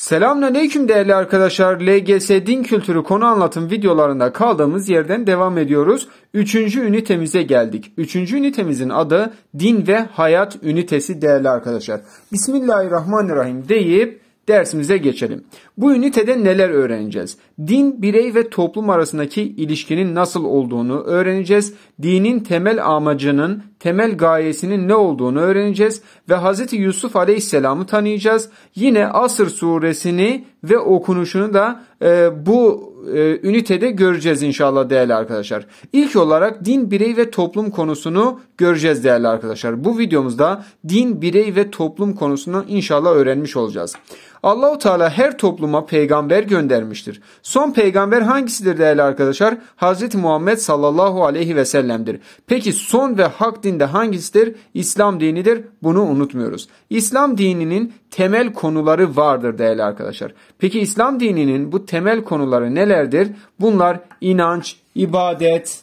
Selamünaleyküm değerli arkadaşlar. LGS Din Kültürü konu anlatım videolarında kaldığımız yerden devam ediyoruz. Üçüncü ünitemize geldik. Üçüncü ünitemizin adı Din ve Hayat Ünitesi değerli arkadaşlar. Bismillahirrahmanirrahim deyip dersimize geçelim. Bu ünitede neler öğreneceğiz? Din, birey ve toplum arasındaki ilişkinin nasıl olduğunu öğreneceğiz. Dinin temel amacının temel gayesinin ne olduğunu öğreneceğiz ve Hz. Yusuf Aleyhisselam'ı tanıyacağız. Yine Asır suresini ve okunuşunu da e, bu e, ünitede göreceğiz inşallah değerli arkadaşlar. İlk olarak din, birey ve toplum konusunu göreceğiz değerli arkadaşlar. Bu videomuzda din, birey ve toplum konusunu inşallah öğrenmiş olacağız. Allahu Teala her topluma peygamber göndermiştir. Son peygamber hangisidir değerli arkadaşlar? Hz. Muhammed sallallahu aleyhi ve sellem'dir. Peki son ve hak din şeklinde hangisidir? İslam dinidir. Bunu unutmuyoruz. İslam dininin temel konuları vardır değerli arkadaşlar. Peki İslam dininin bu temel konuları nelerdir? Bunlar inanç, ibadet,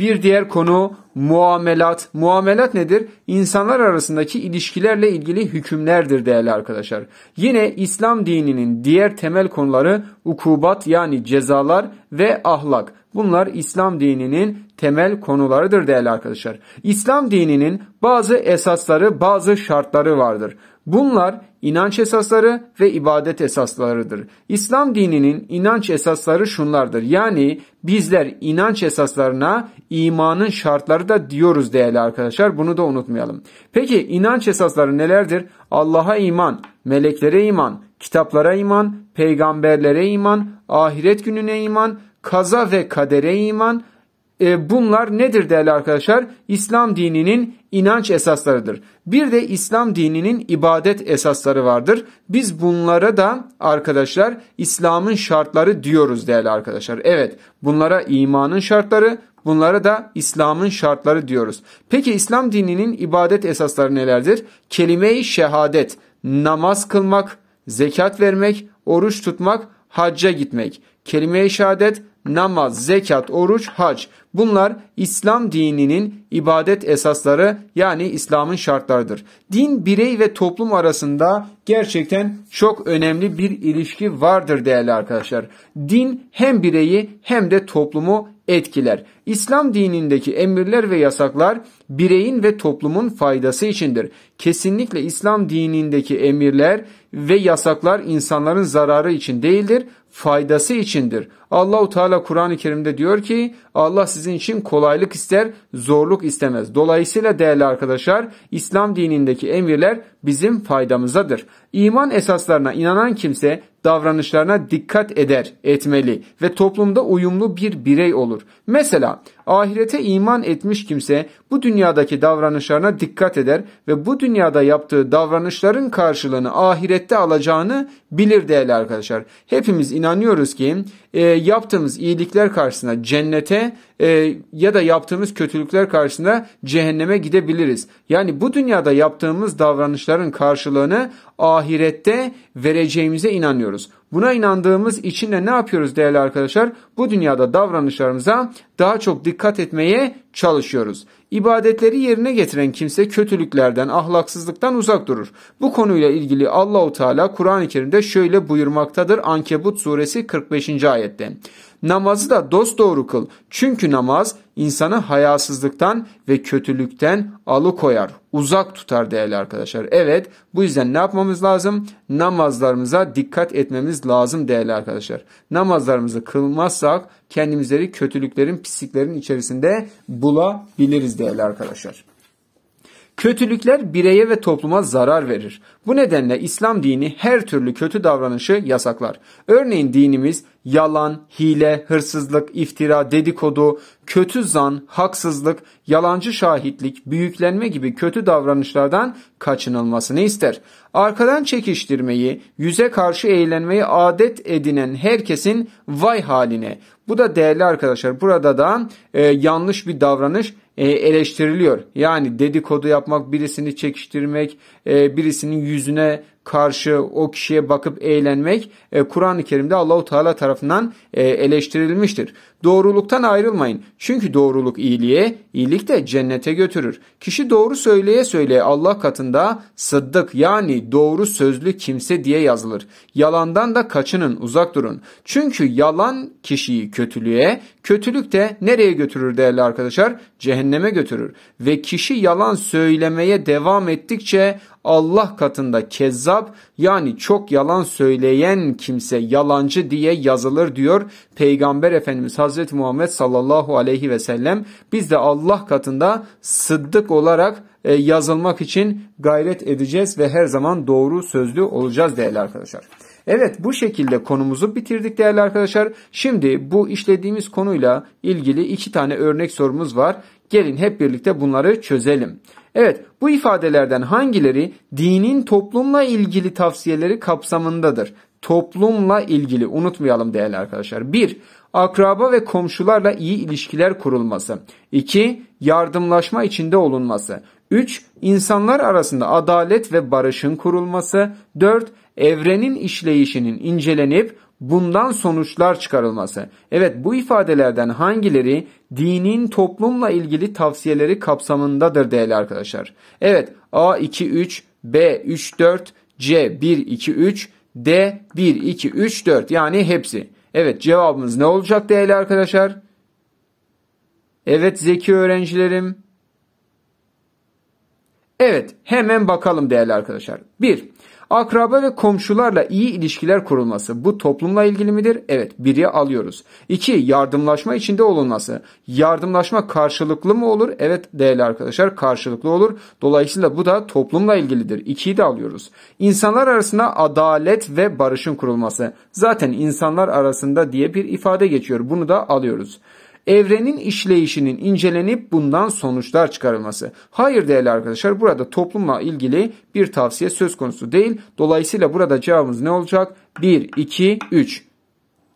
bir diğer konu muamelat. Muamelat nedir? İnsanlar arasındaki ilişkilerle ilgili hükümlerdir değerli arkadaşlar. Yine İslam dininin diğer temel konuları ukubat yani cezalar ve ahlak. Bunlar İslam dininin temel konularıdır değerli arkadaşlar. İslam dininin bazı esasları, bazı şartları vardır. Bunlar inanç esasları ve ibadet esaslarıdır. İslam dininin inanç esasları şunlardır. Yani bizler inanç esaslarına imanın şartları da diyoruz değerli arkadaşlar. Bunu da unutmayalım. Peki inanç esasları nelerdir? Allah'a iman, meleklere iman, kitaplara iman, peygamberlere iman, ahiret gününe iman, kaza ve kadere iman, e, bunlar nedir değerli arkadaşlar? İslam dininin inanç esaslarıdır. Bir de İslam dininin ibadet esasları vardır. Biz bunlara da arkadaşlar İslam'ın şartları diyoruz değerli arkadaşlar. Evet bunlara imanın şartları, Bunlara da İslam'ın şartları diyoruz. Peki İslam dininin ibadet esasları nelerdir? Kelime-i şehadet, namaz kılmak, zekat vermek, oruç tutmak, hacca gitmek. Kelime-i şehadet, namaz, zekat, oruç, hac. Bunlar İslam dininin ibadet esasları yani İslam'ın şartlarıdır. Din birey ve toplum arasında gerçekten çok önemli bir ilişki vardır değerli arkadaşlar. Din hem bireyi hem de toplumu etkiler. İslam dinindeki emirler ve yasaklar bireyin ve toplumun faydası içindir. Kesinlikle İslam dinindeki emirler ve yasaklar insanların zararı için değildir, faydası içindir. Allahu Teala Kur'an-ı Kerim'de diyor ki Allah sizin için kolaylık ister, zorluk istemez. Dolayısıyla değerli arkadaşlar İslam dinindeki emirler bizim faydamızadır. İman esaslarına inanan kimse davranışlarına dikkat eder, etmeli ve toplumda uyumlu bir birey olur. Mesela ahirete iman etmiş kimse bu dünyadaki davranışlarına dikkat eder ve bu dünyada yaptığı davranışların karşılığını ahirette alacağını bilir değerli arkadaşlar. Hepimiz inanıyoruz ki e, yaptığımız iyilikler karşısında cennete e, ya da yaptığımız kötülükler karşısında cehenneme gidebiliriz. Yani bu dünyada yaptığımız davranışların karşılığını ahirette vereceğimize inanıyoruz. Buna inandığımız için de ne yapıyoruz değerli arkadaşlar? Bu dünyada davranışlarımıza daha çok dikkat etmeye çalışıyoruz. İbadetleri yerine getiren kimse kötülüklerden, ahlaksızlıktan uzak durur. Bu konuyla ilgili Allahu Teala Kur'an-ı Kerim'de şöyle buyurmaktadır. Ankebut suresi 45. ayette. Namazı da dosdoğru kıl. Çünkü namaz insanı hayasızlıktan ve kötülükten alıkoyar, uzak tutar değerli arkadaşlar. Evet, bu yüzden ne yapmamız lazım? Namazlarımıza dikkat etmemiz lazım değerli arkadaşlar. Namazlarımızı kılmazsak kendimizi kötülüklerin, pisliklerin içerisinde bulabiliriz değerli arkadaşlar. Kötülükler bireye ve topluma zarar verir. Bu nedenle İslam dini her türlü kötü davranışı yasaklar. Örneğin dinimiz yalan, hile, hırsızlık, iftira, dedikodu, kötü zan, haksızlık, yalancı şahitlik, büyüklenme gibi kötü davranışlardan kaçınılmasını ister. Arkadan çekiştirmeyi, yüze karşı eğlenmeyi adet edinen herkesin vay haline. Bu da değerli arkadaşlar burada da e, yanlış bir davranış e, eleştiriliyor. Yani dedikodu yapmak, birisini çekiştirmek, e, birisinin yüzüne karşı o kişiye bakıp eğlenmek e, Kur'an-ı Kerim'de Allahu Teala tarafından e, eleştirilmiştir. Doğruluktan ayrılmayın. Çünkü doğruluk iyiliğe, iyilik de cennete götürür. Kişi doğru söyleye söyleye Allah katında sıddık yani doğru sözlü kimse diye yazılır. Yalandan da kaçının, uzak durun. Çünkü yalan kişiyi kötülüğe, kötülük de nereye götürür değerli arkadaşlar? Cehenneme götürür. Ve kişi yalan söylemeye devam ettikçe Allah katında kezzap yani çok yalan söyleyen kimse yalancı diye yazılır diyor Peygamber Efendimiz Hazreti Muhammed sallallahu aleyhi ve sellem. Biz de Allah katında sıddık olarak e, yazılmak için gayret edeceğiz ve her zaman doğru sözlü olacağız değerli arkadaşlar. Evet bu şekilde konumuzu bitirdik değerli arkadaşlar. Şimdi bu işlediğimiz konuyla ilgili iki tane örnek sorumuz var. Gelin hep birlikte bunları çözelim. Evet bu ifadelerden hangileri dinin toplumla ilgili tavsiyeleri kapsamındadır? Toplumla ilgili unutmayalım değerli arkadaşlar. 1. Akraba ve komşularla iyi ilişkiler kurulması. 2. Yardımlaşma içinde olunması. 3. İnsanlar arasında adalet ve barışın kurulması. 4 evrenin işleyişinin incelenip bundan sonuçlar çıkarılması. Evet bu ifadelerden hangileri dinin toplumla ilgili tavsiyeleri kapsamındadır değerli arkadaşlar. Evet a 2 3, b 3 4, c 1 2 3, d 1 2 3 4 yani hepsi. Evet cevabımız ne olacak değerli arkadaşlar? Evet zeki öğrencilerim. Evet hemen bakalım değerli arkadaşlar. 1. Akraba ve komşularla iyi ilişkiler kurulması bu toplumla ilgili midir? Evet biri alıyoruz. 2. Yardımlaşma içinde olunması. Yardımlaşma karşılıklı mı olur? Evet değerli arkadaşlar karşılıklı olur. Dolayısıyla bu da toplumla ilgilidir. 2'yi de alıyoruz. İnsanlar arasında adalet ve barışın kurulması. Zaten insanlar arasında diye bir ifade geçiyor. Bunu da alıyoruz evrenin işleyişinin incelenip bundan sonuçlar çıkarılması. Hayır değerli arkadaşlar burada toplumla ilgili bir tavsiye söz konusu değil. Dolayısıyla burada cevabımız ne olacak? 1, 2, 3.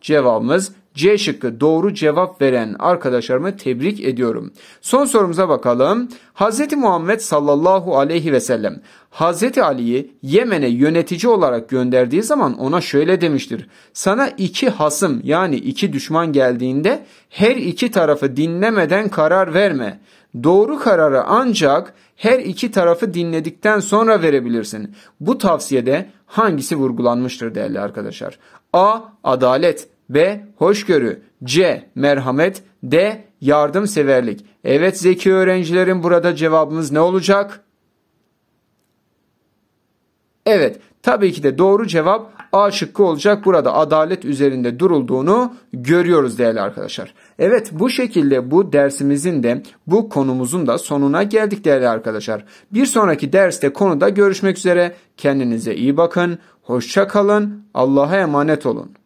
Cevabımız C şıkkı doğru cevap veren arkadaşlarımı tebrik ediyorum. Son sorumuza bakalım. Hz. Muhammed sallallahu aleyhi ve sellem Hz. Ali'yi Yemen'e yönetici olarak gönderdiği zaman ona şöyle demiştir. Sana iki hasım yani iki düşman geldiğinde her iki tarafı dinlemeden karar verme. Doğru kararı ancak her iki tarafı dinledikten sonra verebilirsin. Bu tavsiyede hangisi vurgulanmıştır değerli arkadaşlar? A. Adalet B. Hoşgörü. C. Merhamet. D. Yardımseverlik. Evet zeki öğrencilerin burada cevabımız ne olacak? Evet tabii ki de doğru cevap A şıkkı olacak. Burada adalet üzerinde durulduğunu görüyoruz değerli arkadaşlar. Evet bu şekilde bu dersimizin de bu konumuzun da sonuna geldik değerli arkadaşlar. Bir sonraki derste konuda görüşmek üzere. Kendinize iyi bakın. Hoşça kalın. Allah'a emanet olun.